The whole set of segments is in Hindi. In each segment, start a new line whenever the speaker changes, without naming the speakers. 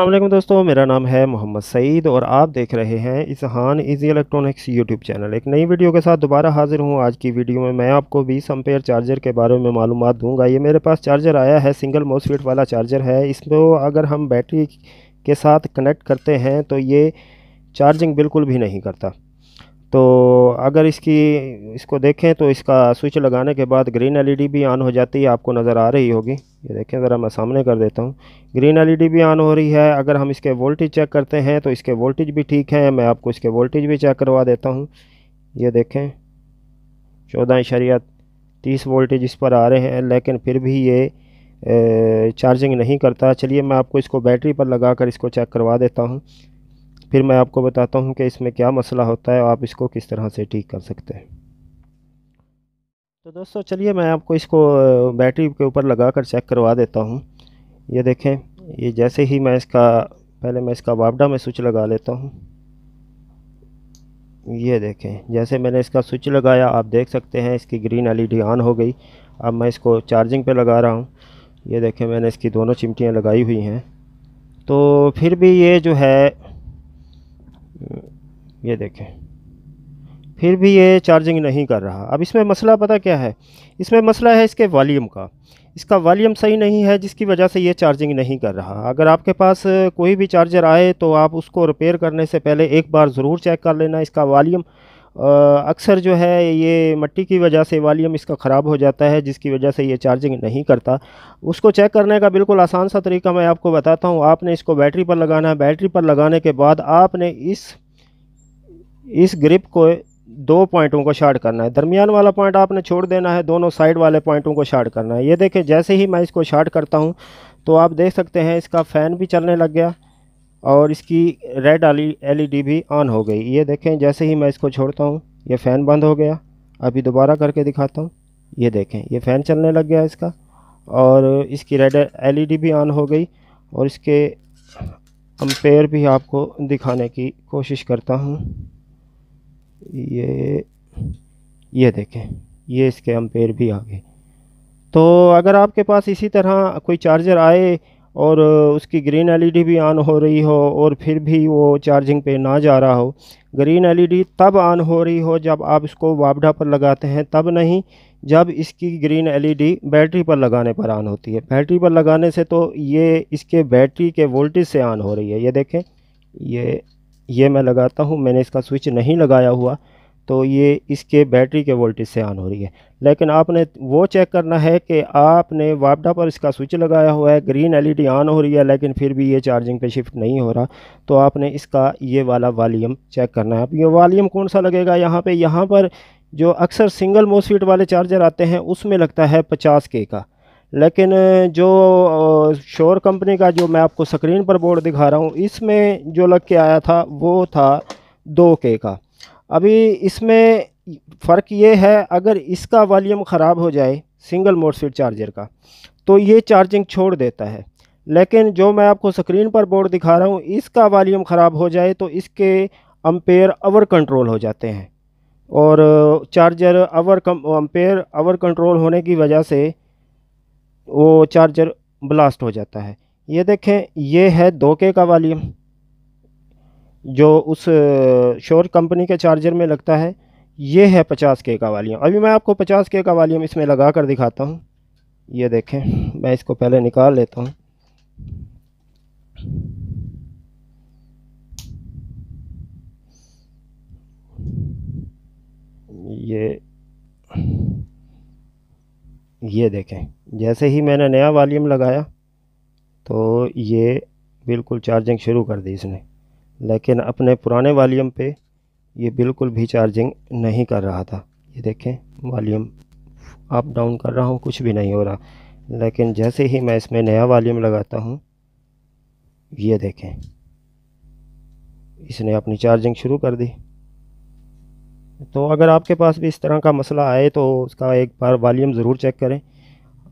अल्लाम दोस्तों मेरा नाम है मोहम्मद सईद और आप देख रहे हैं इसहान इजी इलेक्ट्रॉनिक्स यूट्यूब चैनल एक नई वीडियो के साथ दोबारा हाजिर हूं आज की वीडियो में मैं आपको 20 अम्पेयर चार्जर के बारे में मालूम दूंगा ये मेरे पास चार्जर आया है सिंगल मोसफिट वाला चार्जर है इसमें अगर हम बैटरी के साथ कनेक्ट करते हैं तो ये चार्जिंग बिल्कुल भी नहीं करता तो अगर इसकी इसको देखें तो इसका स्विच लगाने के बाद ग्रीन एलईडी भी ऑन हो जाती है आपको नज़र आ रही होगी ये देखें ज़रा मैं सामने कर देता हूँ ग्रीन एलईडी भी ऑन हो रही है अगर हम इसके वोल्टेज चेक करते हैं तो इसके वोल्टेज भी ठीक है मैं आपको इसके वोल्टेज भी चेक करवा देता हूँ ये देखें चौदह इशारिया तीस वोल्टेज इस पर आ रहे हैं लेकिन फिर भी ये चार्जिंग नहीं करता चलिए मैं आपको इसको बैटरी पर लगा कर इसको चेक करवा देता हूँ फिर मैं आपको बताता हूँ कि इसमें क्या मसला होता है और आप इसको किस तरह से ठीक कर सकते हैं तो दोस्तों चलिए मैं आपको इसको बैटरी के ऊपर लगा कर चेक करवा देता हूँ ये देखें ये जैसे ही मैं इसका पहले मैं इसका वापडा में स्विच लगा लेता हूँ ये देखें जैसे मैंने इसका स्विच लगाया आप देख सकते हैं इसकी ग्रीन एलईडी ऑन हो गई अब मैं इसको चार्जिंग पे लगा रहा हूँ ये देखें मैंने इसकी दोनों चिमटियाँ लगाई हुई हैं तो फिर भी ये जो है ये देखें फिर भी ये चार्जिंग नहीं कर रहा अब इसमें मसला पता क्या है इसमें मसला है इसके वॉल्यूम का इसका वॉल्यूम सही नहीं है जिसकी वजह से ये चार्जिंग नहीं कर रहा अगर आपके पास कोई भी चार्जर आए तो आप उसको रिपेयर करने से पहले एक बार ज़रूर चेक कर लेना इसका वॉल्यूम अक्सर जो है ये मिट्टी की वजह से वालीम इसका ख़राब हो जाता है जिसकी वजह से ये चार्जिंग नहीं करता उसको चेक करने का बिल्कुल आसान सा तरीका मैं आपको बताता हूँ आपने इसको बैटरी पर लगाना है बैटरी पर लगाने के बाद आपने इस इस ग्रिप को दो पॉइंटों को शार्ट करना है दरमियान वाला पॉइंट आपने छोड़ देना है दोनों साइड वाले पॉइंटों को शार्ट करना है ये देखें जैसे ही मैं इसको शार्ट करता हूँ तो आप देख सकते हैं इसका फ़ैन भी चलने लग गया और इसकी रेड वाली एलईडी भी ऑन हो गई ये देखें जैसे ही मैं इसको छोड़ता हूँ ये फ़ैन बंद हो गया अभी दोबारा करके दिखाता हूँ ये देखें ये फ़ैन चलने लग गया इसका और इसकी रेड एल e भी ऑन हो गई और इसके अम्पेयर भी आपको दिखाने की कोशिश करता हूँ ये ये देखें ये इसके अम्पेयर भी आ गए तो अगर आपके पास इसी तरह कोई चार्जर आए और उसकी ग्रीन एलईडी भी ऑन हो रही हो और फिर भी वो चार्जिंग पे ना जा रहा हो ग्रीन एलईडी तब ऑन हो रही हो जब आप इसको वापडा पर लगाते हैं तब नहीं जब इसकी ग्रीन एलईडी बैटरी पर लगाने पर ऑन होती है बैटरी पर लगाने से तो ये इसके बैटरी के वोल्टेज से ऑन हो रही है ये देखें ये ये मैं लगाता हूँ मैंने इसका स्विच नहीं लगाया हुआ तो ये इसके बैटरी के वोल्टेज से ऑन हो रही है लेकिन आपने वो चेक करना है कि आपने वापडा पर इसका स्विच लगाया हुआ है ग्रीन एलईडी ऑन हो रही है लेकिन फिर भी ये चार्जिंग पे शिफ्ट नहीं हो रहा तो आपने इसका ये वाला वॉल्यूम चेक करना है अब ये वॉल्यूम कौन सा लगेगा यहाँ पे यहाँ पर जो अक्सर सिंगल मोसफीट वाले चार्जर आते हैं उसमें लगता है पचास के का लेकिन जो शोर कंपनी का जो मैं आपको स्क्रीन पर बोर्ड दिखा रहा हूँ इसमें जो लग के आया था वो था दो के का अभी इसमें फ़र्क ये है अगर इसका वॉल्यूम ख़राब हो जाए सिंगल मोड स्विच चार्जर का तो ये चार्जिंग छोड़ देता है लेकिन जो मैं आपको स्क्रीन पर बोर्ड दिखा रहा हूँ इसका वॉल्यूम ख़राब हो जाए तो इसके अम्पेयर अवर कंट्रोल हो जाते हैं और चार्जर अवर कम अम्पेयर अवर कंट्रोल होने की वजह से वो चार्जर ब्लास्ट हो जाता है ये देखें ये है दो के का वालीम जो उस शोर कंपनी के चार्जर में लगता है ये है पचास के का वॉल्यूम अभी मैं आपको पचास के का वालीम इसमें लगा कर दिखाता हूँ ये देखें मैं इसको पहले निकाल लेता हूँ ये ये देखें जैसे ही मैंने नया वॉल्यूम लगाया तो ये बिल्कुल चार्जिंग शुरू कर दी इसने लेकिन अपने पुराने वॉल्यूम पे ये बिल्कुल भी चार्जिंग नहीं कर रहा था ये देखें वॉल्यूम अप डाउन कर रहा हूँ कुछ भी नहीं हो रहा लेकिन जैसे ही मैं इसमें नया वॉल्यूम लगाता हूँ ये देखें इसने अपनी चार्जिंग शुरू कर दी तो अगर आपके पास भी इस तरह का मसला आए तो उसका एक बार वालीम ज़रूर चेक करें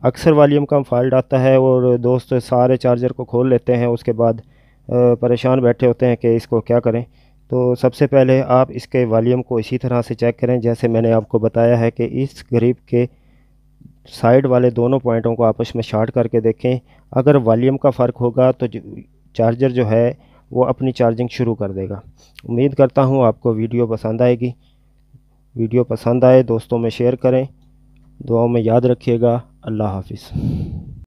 अक्सर वालीम का फॉल्ट आता है और दोस्त सारे चार्जर को खोल लेते हैं उसके बाद परेशान बैठे होते हैं कि इसको क्या करें तो सबसे पहले आप इसके वालीम को इसी तरह से चेक करें जैसे मैंने आपको बताया है कि इस गरीब के साइड वाले दोनों पॉइंटों को आपस में शार्ट करके देखें अगर वालीम का फ़र्क होगा तो चार्जर जो है वो अपनी चार्जिंग शुरू कर देगा उम्मीद करता हूँ आपको वीडियो पसंद आएगी वीडियो पसंद आए दोस्तों में शेयर करें दुआओं में याद रखिएगा अल्लाह हाफिज़